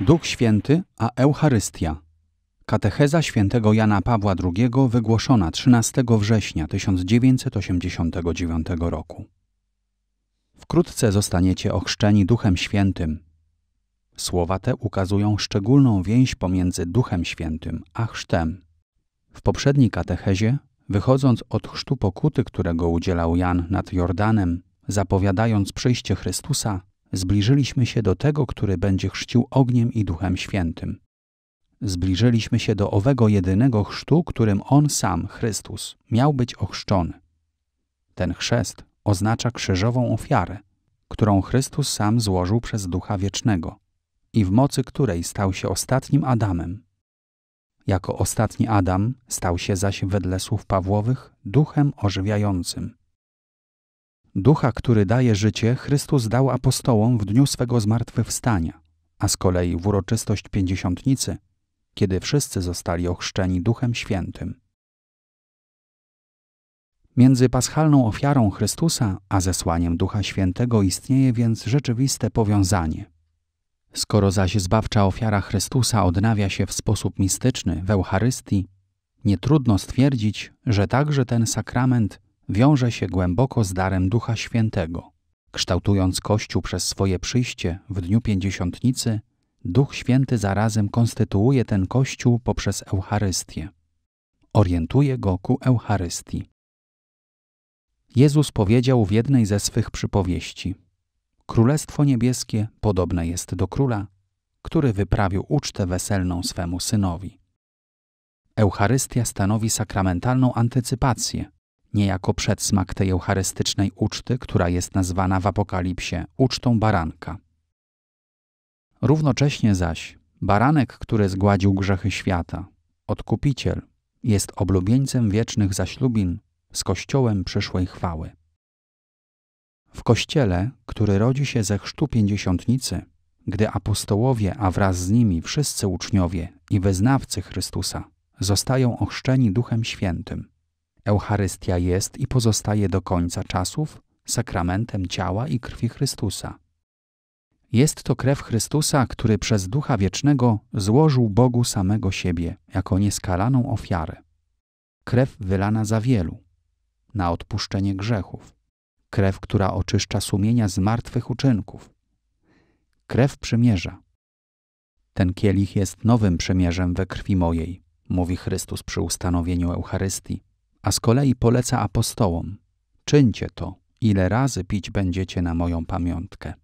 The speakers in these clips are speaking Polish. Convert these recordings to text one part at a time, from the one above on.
Duch Święty, a Eucharystia. Katecheza świętego Jana Pawła II wygłoszona 13 września 1989 roku. Wkrótce zostaniecie ochrzczeni Duchem Świętym. Słowa te ukazują szczególną więź pomiędzy Duchem Świętym a chrztem. W poprzedniej katechezie, wychodząc od chrztu pokuty, którego udzielał Jan nad Jordanem, zapowiadając przyjście Chrystusa, zbliżyliśmy się do tego, który będzie chrzcił ogniem i Duchem Świętym. Zbliżyliśmy się do owego jedynego chrztu, którym On sam, Chrystus, miał być ochrzczony. Ten chrzest oznacza krzyżową ofiarę, którą Chrystus sam złożył przez Ducha Wiecznego i w mocy której stał się ostatnim Adamem. Jako ostatni Adam stał się zaś wedle słów Pawłowych duchem ożywiającym. Ducha, który daje życie, Chrystus dał apostołom w dniu swego zmartwychwstania, a z kolei w uroczystość pięćdziesiątnicy, kiedy wszyscy zostali ochrzczeni Duchem Świętym. Między paschalną ofiarą Chrystusa a zesłaniem Ducha Świętego istnieje więc rzeczywiste powiązanie. Skoro zaś zbawcza ofiara Chrystusa odnawia się w sposób mistyczny w Eucharystii, nie trudno stwierdzić, że także ten sakrament wiąże się głęboko z darem Ducha Świętego. Kształtując Kościół przez swoje przyjście w dniu pięćdziesiątnicy, Duch Święty zarazem konstytuuje ten Kościół poprzez Eucharystię. Orientuje go ku Eucharystii. Jezus powiedział w jednej ze swych przypowieści: Królestwo niebieskie podobne jest do króla, który wyprawił ucztę weselną swemu synowi. Eucharystia stanowi sakramentalną antycypację niejako przedsmak tej eucharystycznej uczty, która jest nazwana w Apokalipsie ucztą baranka. Równocześnie zaś baranek, który zgładził grzechy świata, odkupiciel, jest oblubieńcem wiecznych zaślubin z Kościołem przyszłej chwały. W Kościele, który rodzi się ze chrztu pięćdziesiątnicy, gdy apostołowie, a wraz z nimi wszyscy uczniowie i wyznawcy Chrystusa zostają ochrzczeni Duchem Świętym – Eucharystia jest i pozostaje do końca czasów sakramentem ciała i krwi Chrystusa. Jest to krew Chrystusa, który przez Ducha Wiecznego złożył Bogu samego siebie jako nieskalaną ofiarę. Krew wylana za wielu, na odpuszczenie grzechów. Krew, która oczyszcza sumienia z martwych uczynków. Krew przymierza. Ten kielich jest nowym przymierzem we krwi mojej, mówi Chrystus przy ustanowieniu Eucharystii a z kolei poleca apostołom: Czyńcie to, ile razy pić będziecie na moją pamiątkę.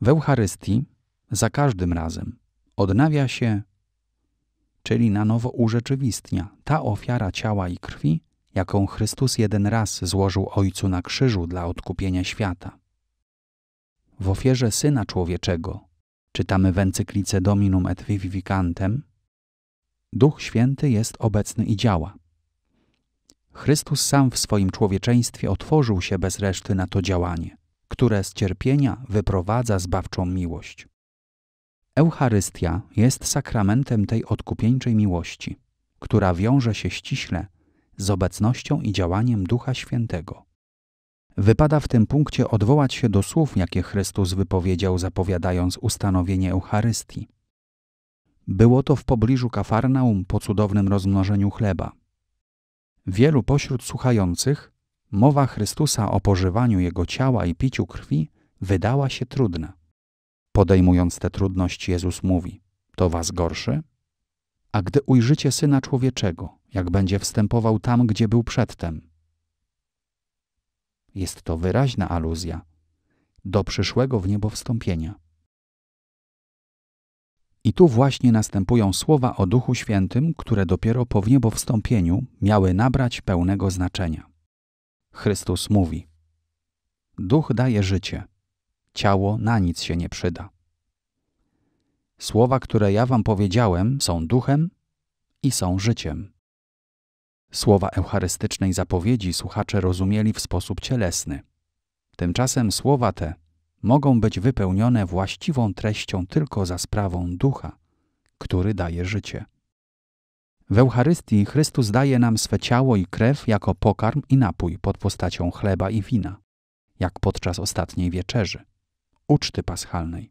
W Eucharystii za każdym razem odnawia się, czyli na nowo urzeczywistnia, ta ofiara ciała i krwi, jaką Chrystus jeden raz złożył Ojcu na krzyżu dla odkupienia świata. W ofierze Syna Człowieczego czytamy w encyklice Dominum et Vivificantem Duch Święty jest obecny i działa – Chrystus sam w swoim człowieczeństwie otworzył się bez reszty na to działanie, które z cierpienia wyprowadza zbawczą miłość. Eucharystia jest sakramentem tej odkupieńczej miłości, która wiąże się ściśle z obecnością i działaniem Ducha Świętego. Wypada w tym punkcie odwołać się do słów, jakie Chrystus wypowiedział, zapowiadając ustanowienie Eucharystii. Było to w pobliżu Kafarnaum po cudownym rozmnożeniu chleba, Wielu pośród słuchających mowa Chrystusa o pożywaniu Jego ciała i piciu krwi wydała się trudna. Podejmując tę trudność, Jezus mówi: To was gorszy? A gdy ujrzycie syna człowieczego, jak będzie wstępował tam, gdzie był przedtem? Jest to wyraźna aluzja do przyszłego w niebo wstąpienia. I tu właśnie następują słowa o Duchu Świętym, które dopiero po wniebowstąpieniu miały nabrać pełnego znaczenia. Chrystus mówi: Duch daje życie, ciało na nic się nie przyda. Słowa, które ja wam powiedziałem, są duchem i są życiem. Słowa eucharystycznej zapowiedzi słuchacze rozumieli w sposób cielesny. Tymczasem słowa te mogą być wypełnione właściwą treścią tylko za sprawą ducha, który daje życie. W Eucharystii Chrystus daje nam swe ciało i krew jako pokarm i napój pod postacią chleba i wina, jak podczas ostatniej wieczerzy, uczty paschalnej.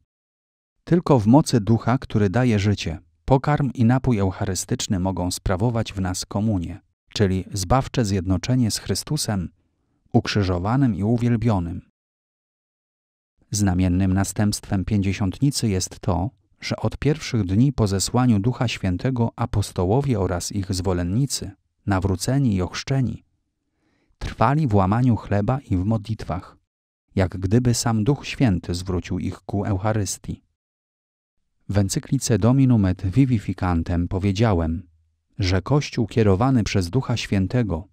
Tylko w mocy ducha, który daje życie, pokarm i napój eucharystyczny mogą sprawować w nas komunię, czyli zbawcze zjednoczenie z Chrystusem, ukrzyżowanym i uwielbionym, Znamiennym następstwem pięćdziesiątnicy jest to, że od pierwszych dni po zesłaniu Ducha Świętego apostołowie oraz ich zwolennicy, nawróceni i ochrzczeni, trwali w łamaniu chleba i w modlitwach, jak gdyby sam Duch Święty zwrócił ich ku Eucharystii. W encyklice Dominum et Vivificantem powiedziałem, że Kościół kierowany przez Ducha Świętego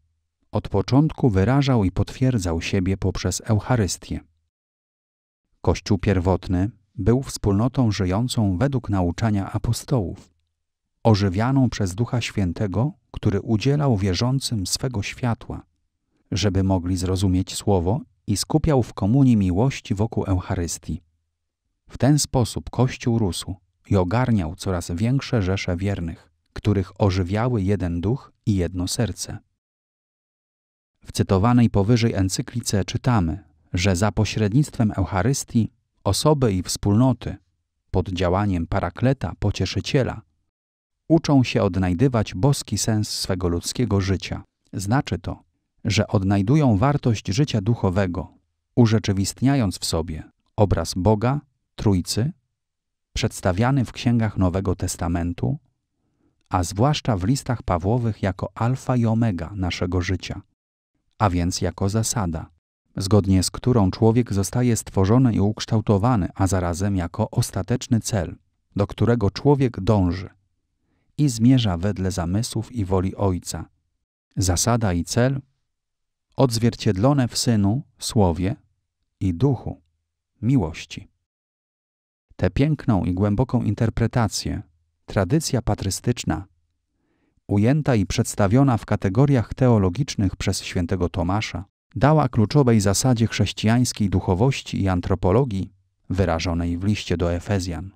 od początku wyrażał i potwierdzał siebie poprzez Eucharystię. Kościół pierwotny był wspólnotą żyjącą według nauczania apostołów, ożywianą przez Ducha Świętego, który udzielał wierzącym swego światła, żeby mogli zrozumieć Słowo i skupiał w komunii miłości wokół Eucharystii. W ten sposób Kościół rósł i ogarniał coraz większe rzesze wiernych, których ożywiały jeden duch i jedno serce. W cytowanej powyżej encyklice czytamy, że za pośrednictwem Eucharystii osoby i wspólnoty pod działaniem parakleta, pocieszyciela, uczą się odnajdywać boski sens swego ludzkiego życia. Znaczy to, że odnajdują wartość życia duchowego, urzeczywistniając w sobie obraz Boga, Trójcy, przedstawiany w księgach Nowego Testamentu, a zwłaszcza w listach Pawłowych jako alfa i omega naszego życia, a więc jako zasada, zgodnie z którą człowiek zostaje stworzony i ukształtowany, a zarazem jako ostateczny cel, do którego człowiek dąży i zmierza wedle zamysłów i woli Ojca. Zasada i cel odzwierciedlone w Synu, Słowie i Duchu, miłości. Tę piękną i głęboką interpretację tradycja patrystyczna, ujęta i przedstawiona w kategoriach teologicznych przez świętego Tomasza, dała kluczowej zasadzie chrześcijańskiej duchowości i antropologii wyrażonej w liście do Efezjan.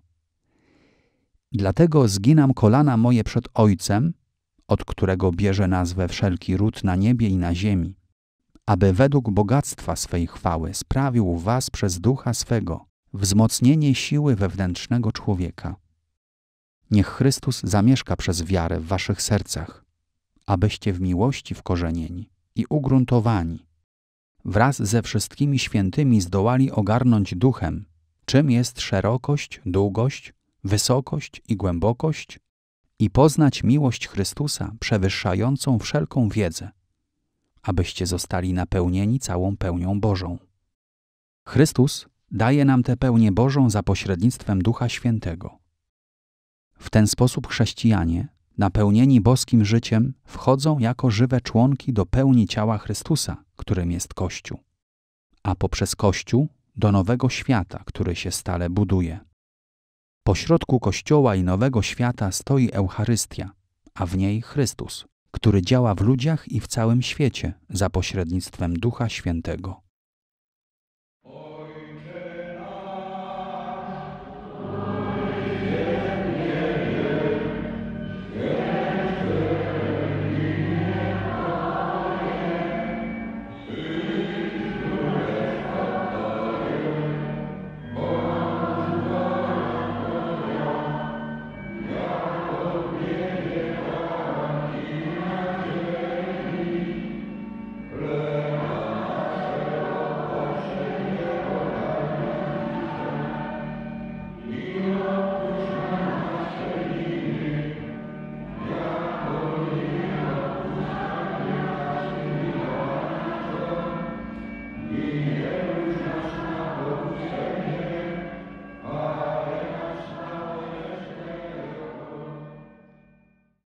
Dlatego zginam kolana moje przed Ojcem, od którego bierze nazwę wszelki ród na niebie i na ziemi, aby według bogactwa swej chwały sprawił was przez ducha swego wzmocnienie siły wewnętrznego człowieka. Niech Chrystus zamieszka przez wiarę w waszych sercach, abyście w miłości wkorzenieni i ugruntowani wraz ze wszystkimi świętymi zdołali ogarnąć duchem, czym jest szerokość, długość, wysokość i głębokość, i poznać miłość Chrystusa przewyższającą wszelką wiedzę, abyście zostali napełnieni całą pełnią Bożą. Chrystus daje nam tę pełnię Bożą za pośrednictwem Ducha Świętego. W ten sposób chrześcijanie napełnieni boskim życiem, wchodzą jako żywe członki do pełni ciała Chrystusa, którym jest Kościół, a poprzez Kościół do nowego świata, który się stale buduje. Pośrodku Kościoła i nowego świata stoi Eucharystia, a w niej Chrystus, który działa w ludziach i w całym świecie za pośrednictwem Ducha Świętego.